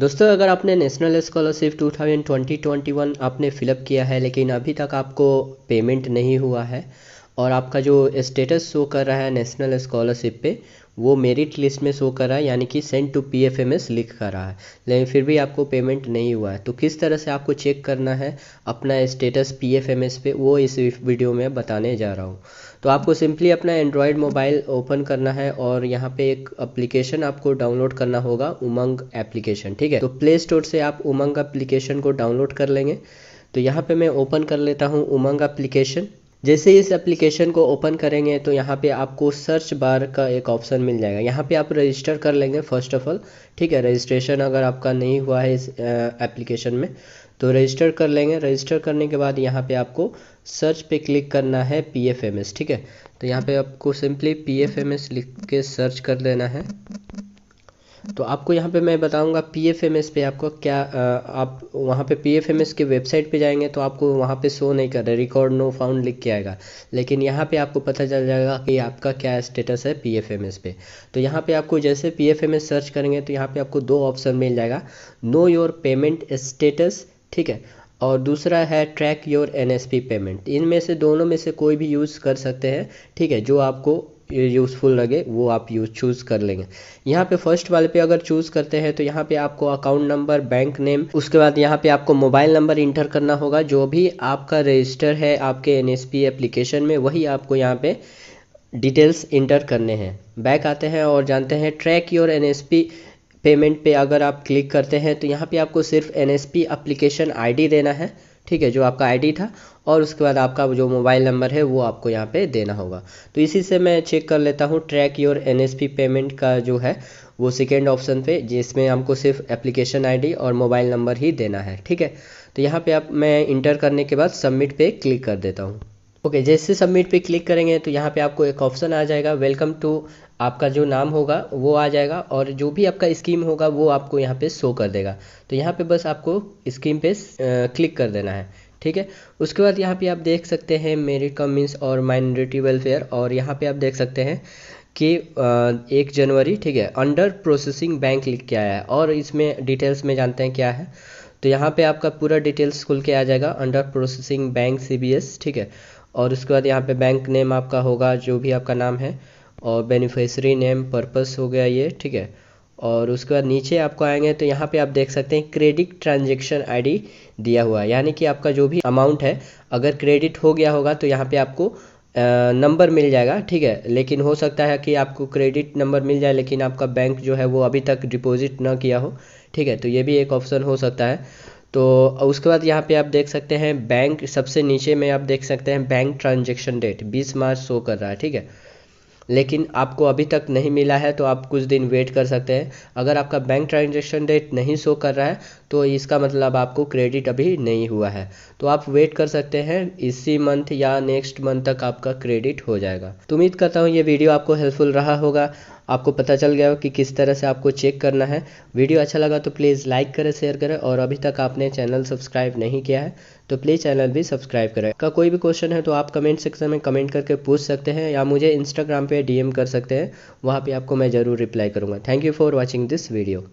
दोस्तों अगर आपने नेशनल स्कॉलरशिप 2020-21 आपने फिलअप किया है लेकिन अभी तक आपको पेमेंट नहीं हुआ है और आपका जो स्टेटस शो कर रहा है नेशनल स्कॉलरशिप पे वो मेरिट लिस्ट में शो कर रहा है यानी कि send to P F M S लिख कर रहा है लेकिन फिर भी आपको पेमेंट नहीं हुआ है तो किस तरह से आपको चेक करना है अपना status P F M S पे वो इस वीडियो में बताने जा रहा हूँ तो आपको सिंपली अपना एंड्रॉयड मोबाइल ओपन करना है और यहाँ पे एक एप्लीकेशन आपको डाउनलोड करना होगा उमंग एप्लीकेशन ठीक है तो प्ले स्टोर से आप उमंग एप्लीकेशन को डाउनलोड कर लेंगे तो यहाँ पे मैं ओपन कर लेता हूँ उमंग एप्लीकेशन जैसे इस एप्लीकेशन को ओपन करेंगे तो यहाँ पे आपको सर्च बार का एक ऑप्शन मिल जाएगा यहाँ पे आप रजिस्टर कर लेंगे फर्स्ट ऑफ ऑल ठीक है रजिस्ट्रेशन अगर आपका नहीं हुआ है इस एप्लीकेशन में तो रजिस्टर कर लेंगे रजिस्टर करने के बाद यहाँ पे आपको सर्च पे क्लिक करना है पी एफ एम एस ठीक है तो यहाँ पे आपको simply P F M S लिख के सर्च कर लेना है तो आपको यहाँ पे मैं बताऊँगा पी एफ एम एस पे आपको क्या आ, आप वहाँ पे पी एफ एम एस के वेबसाइट पे जाएंगे तो आपको वहाँ पे शो नहीं कर रहा रिकॉर्ड नो फाउंड लिख के आएगा लेकिन यहाँ पे आपको पता चल जाएगा कि आपका क्या स्टेटस है पी एफ एम एस पे तो यहाँ पे आपको जैसे P F M S search करेंगे तो यहाँ पे आपको दो ऑप्शन मिल जाएगा नो योर पेमेंट स्टेटस ठीक है और दूसरा है track your N S P payment इनमें से दोनों में से कोई भी यूज़ कर सकते हैं ठीक है जो आपको यूज़फुल लगे वो आप यूज चूज़ कर लेंगे यहाँ पे फर्स्ट वाले पे अगर चूज़ करते हैं तो यहाँ पे आपको अकाउंट नंबर बैंक नेम उसके बाद यहाँ पे आपको मोबाइल नंबर इंटर करना होगा जो भी आपका रजिस्टर है आपके एन एप्लीकेशन में वही आपको यहाँ पे डिटेल्स इंटर करने हैं बैक आते हैं और जानते हैं ट्रैक योर एन पेमेंट पे अगर आप क्लिक करते हैं तो यहाँ पे आपको सिर्फ एन एस एप्लीकेशन आईडी देना है ठीक है जो आपका आईडी था और उसके बाद आपका जो मोबाइल नंबर है वो आपको यहाँ पे देना होगा तो इसी से मैं चेक कर लेता हूँ ट्रैक योर एनएसपी पेमेंट का जो है वो सेकेंड ऑप्शन पे जिसमें हमको सिर्फ एप्लीकेशन आईडी और मोबाइल नंबर ही देना है ठीक है तो यहाँ पे आप मैं इंटर करने के बाद सबमिट पे क्लिक कर देता हूँ ओके okay, जैसे सबमिट पे क्लिक करेंगे तो यहाँ पे आपको एक ऑप्शन आ जाएगा वेलकम टू आपका जो नाम होगा वो आ जाएगा और जो भी आपका स्कीम होगा वो आपको यहाँ पे शो कर देगा तो यहाँ पे बस आपको स्कीम पे क्लिक कर देना है ठीक है उसके बाद यहाँ पे आप देख सकते हैं मेरिट कम मीन्स और माइनॉरिटी वेलफेयर और यहाँ पे आप देख सकते हैं कि एक जनवरी ठीक है अंडर प्रोसेसिंग बैंक लिख के आया है और इसमें डिटेल्स में जानते हैं क्या है तो यहाँ पे आपका पूरा डिटेल्स खुल के आ जाएगा अंडर प्रोसेसिंग बैंक सी ठीक है और उसके बाद यहाँ पे बैंक नेम आपका होगा जो भी आपका नाम है और बेनिफिशरी नेम पर्पस हो गया ये ठीक है और उसके बाद नीचे आपको आएंगे तो यहाँ पे आप देख सकते हैं क्रेडिट ट्रांजेक्शन आईडी दिया हुआ है यानी कि आपका जो भी अमाउंट है अगर क्रेडिट हो गया होगा तो यहाँ पे आपको नंबर मिल जाएगा ठीक है लेकिन हो सकता है कि आपको क्रेडिट नंबर मिल जाए लेकिन आपका बैंक जो है वो अभी तक डिपॉजिट ना किया हो ठीक है तो ये भी एक ऑप्शन हो सकता है तो उसके बाद यहाँ पे आप देख सकते हैं बैंक सबसे नीचे में आप देख सकते हैं bank transaction date 20 March show कर रहा है ठीक है लेकिन आपको अभी तक नहीं मिला है तो आप कुछ दिन वेट कर सकते हैं अगर आपका बैंक ट्रांजेक्शन डेट नहीं शो कर रहा है तो इसका मतलब आपको क्रेडिट अभी नहीं हुआ है तो आप वेट कर सकते हैं इसी मंथ या नेक्स्ट मंथ तक आपका क्रेडिट हो जाएगा तो उम्मीद करता हूँ ये वीडियो आपको हेल्पफुल रहा होगा आपको पता चल गया हो कि किस तरह से आपको चेक करना है वीडियो अच्छा लगा तो प्लीज़ लाइक करें शेयर करें और अभी तक आपने चैनल सब्सक्राइब नहीं किया है तो प्लीज़ चैनल भी सब्सक्राइब करें का कोई भी क्वेश्चन है तो आप कमेंट सेक्शन में कमेंट करके पूछ सकते हैं या मुझे इंस्टाग्राम पर डी कर सकते हैं वहाँ पर आपको मैं ज़रूर रिप्लाई करूँगा thank you for watching this video